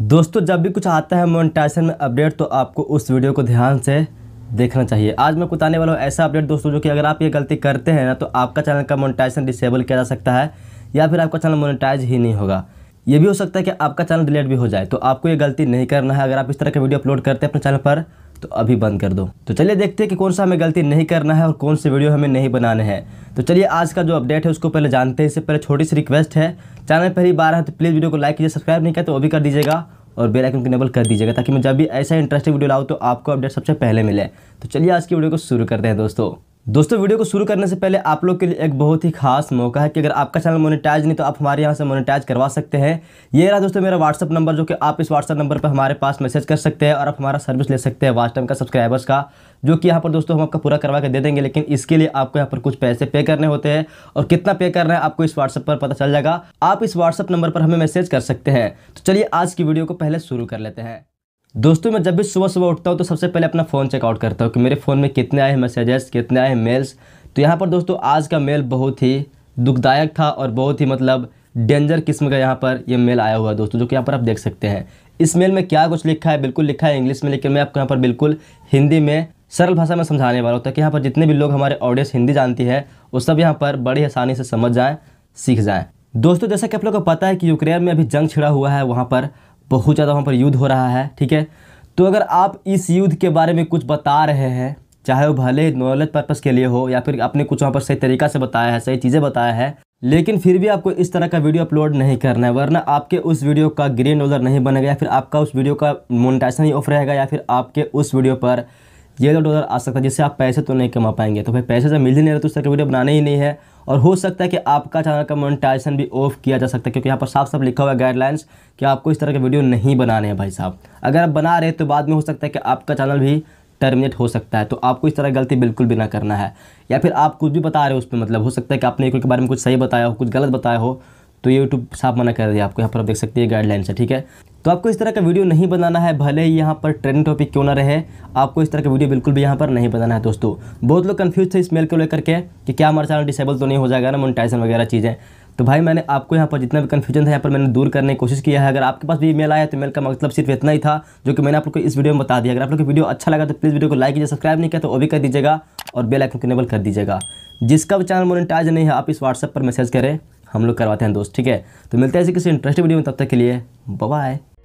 दोस्तों जब भी कुछ आता है मोनिटाइजेशन में अपडेट तो आपको उस वीडियो को ध्यान से देखना चाहिए आज मैं बताने वाला हूँ ऐसा अपडेट दोस्तों जो कि अगर आप ये गलती करते हैं ना तो आपका चैनल का मोनिटाइजेशन डिसेबल किया जा सकता है या फिर आपका चैनल मोनिटाइज ही नहीं होगा ये भी हो सकता है कि आपका चैनल डिलीट भी हो जाए तो आपको ये गलती नहीं करना है अगर आप इस तरह के वीडियो अपलोड करते हैं अपने चैनल पर तो अभी बंद कर दो तो चलिए देखते हैं कि कौन सा हमें गलती नहीं करना है और कौन से वीडियो हमें नहीं बनाने हैं तो चलिए आज का जो अपडेट है उसको पहले जानते हैं इससे पहले छोटी सी रिक्वेस्ट है चैनल ही बार है तो प्लीज़ वीडियो को लाइक कीजिए सब्सक्राइब नहीं किया तो वो भी कर दीजिएगा और बेल आइकन को इनेबल कर दीजिएगा ताकि मैं जब भी ऐसा इंटरेस्टिंग वीडियो लाऊँ तो आपको अपडेट सबसे पहले मिले तो चलिए आज की वीडियो को शुरू करते हैं दोस्तों दोस्तों वीडियो को शुरू करने से पहले आप लोग के लिए एक बहुत ही खास मौका है कि अगर आपका चैनल मोनेटाइज नहीं तो आप हमारे यहाँ से मोनेटाइज करवा सकते हैं ये रहा दोस्तों मेरा व्हाट्सअप नंबर जो कि आप इस व्हाट्सअप नंबर पर हमारे पास मैसेज कर सकते हैं और आप हमारा सर्विस ले सकते हैं वास्टम टाइम का सब्सक्राइबर्स का जो कि यहाँ पर दोस्तों हम आपका पूरा करवा के दे देंगे लेकिन इसके लिए आपको यहाँ पर कुछ पैसे पे करने होते हैं और कितना पे करना है आपको इस व्हाट्सअप पर पता चल जाएगा आप इस व्हाट्सअप नंबर पर हमें मैसेज कर सकते हैं तो चलिए आज की वीडियो को पहले शुरू कर लेते हैं दोस्तों मैं जब भी सुबह सुबह उठता हूँ तो सबसे पहले अपना फ़ोन चेकआउट करता हूँ कि मेरे फ़ोन में कितने आए हैं मैसेजेस कितने आए हैं मेल्स तो यहाँ पर दोस्तों आज का मेल बहुत ही दुखदायक था और बहुत ही मतलब डेंजर किस्म का यहाँ पर ये यह मेल आया हुआ है दोस्तों जो कि यहाँ पर आप देख सकते हैं इस मेल में क्या कुछ लिखा है बिल्कुल लिखा है इंग्लिश में लेकिन मैं आपको यहाँ पर बिल्कुल हिंदी में सरल भाषा में समझाने वाला हूँ ताकि यहाँ पर जितने भी लोग हमारे ऑडियंस हिंदी जानती है वो सब यहाँ पर बड़ी आसानी से समझ जाएँ सीख जाएँ दोस्तों जैसा कि आप लोग को पता है कि यूक्रेन में अभी जंग छिड़ा हुआ है वहाँ पर बहुत ज़्यादा वहाँ पर युद्ध हो रहा है ठीक है तो अगर आप इस युद्ध के बारे में कुछ बता रहे हैं चाहे वो भले नॉलेज पर्पज़ के लिए हो या फिर आपने कुछ वहाँ पर सही तरीका से बताया है सही चीज़ें बताया है लेकिन फिर भी आपको इस तरह का वीडियो अपलोड नहीं करना है वरना आपके उस वीडियो का ग्रीन डॉलर नहीं बनेगा या फिर आपका उस वीडियो का मोनिटाइजेशन ही ऑफ रहेगा या फिर आपके उस वीडियो पर ये तो डॉलर आ सकता है जिससे आप पैसे तो नहीं कमा पाएंगे तो भाई पैसे से मिल ही नहीं रहे तो उस तरह की वीडियो बनाने ही नहीं है और हो सकता है कि आपका चैनल का मोनिटाइजेशन भी ऑफ किया जा सकता है क्योंकि यहाँ पर साफ साफ लिखा हुआ है गाइडलाइंस कि आपको इस तरह के वीडियो नहीं बनाने हैं भाई साहब अगर आप बना रहे तो बाद में हो सकता है कि आपका चैनल भी टर्मिनेट हो सकता है तो आपको इस तरह गलती बिल्कुल भी ना करना है या फिर आप कुछ भी बता रहे हो उस पर मतलब हो सकता है कि आपने एक के बारे में कुछ सही बताया हो कुछ गलत बताया हो तो ये यूट्यूब साफ मना कर दिया आपको यहाँ पर आप देख सकते हैं गाइडलाइन से ठीक है तो आपको इस तरह का वीडियो नहीं बनाना है भले ही यहाँ पर ट्रेंडिंग टॉपिक क्यों ना रहे आपको इस तरह का वीडियो बिल्कुल भी यहाँ पर नहीं बनाना है दोस्तों बहुत लोग कन्फ्यूज थे इस मेल को लेकर के कि क्या हमारा चैनल डिसेबल तो नहीं हो जाएगा ना मोनिटाइजेशन वगैरह चीज़ें तो भाई मैंने आपको यहाँ पर जितना भी कन्फ्यूजन था यहाँ पर मैंने दूर करने की कोशिश किया है अगर आपके पास भी मेल आया तो मेल का मतलब सिर्फ इतना ही था जो कि मैंने आप लोग को इस वीडियो में बता दिया अगर आप लोग को वीडियो अच्छा लगा तो प्लीज़ वीडियो को लाइक कीजिए सब्सक्राइब नहीं किया तो वो भी कर दीजिएगा और बेल आइकन को इनेबल कर दीजिएगा जिसका भी चैनल मोनिटाइज नहीं है आप इस व्हाट्सएप पर मैसेज करें हम लोग करवाते हैं दोस्त ठीक है तो मिलते हैं ऐसे किसी इंटरेस्टिंग वीडियो में तब तक के लिए बाय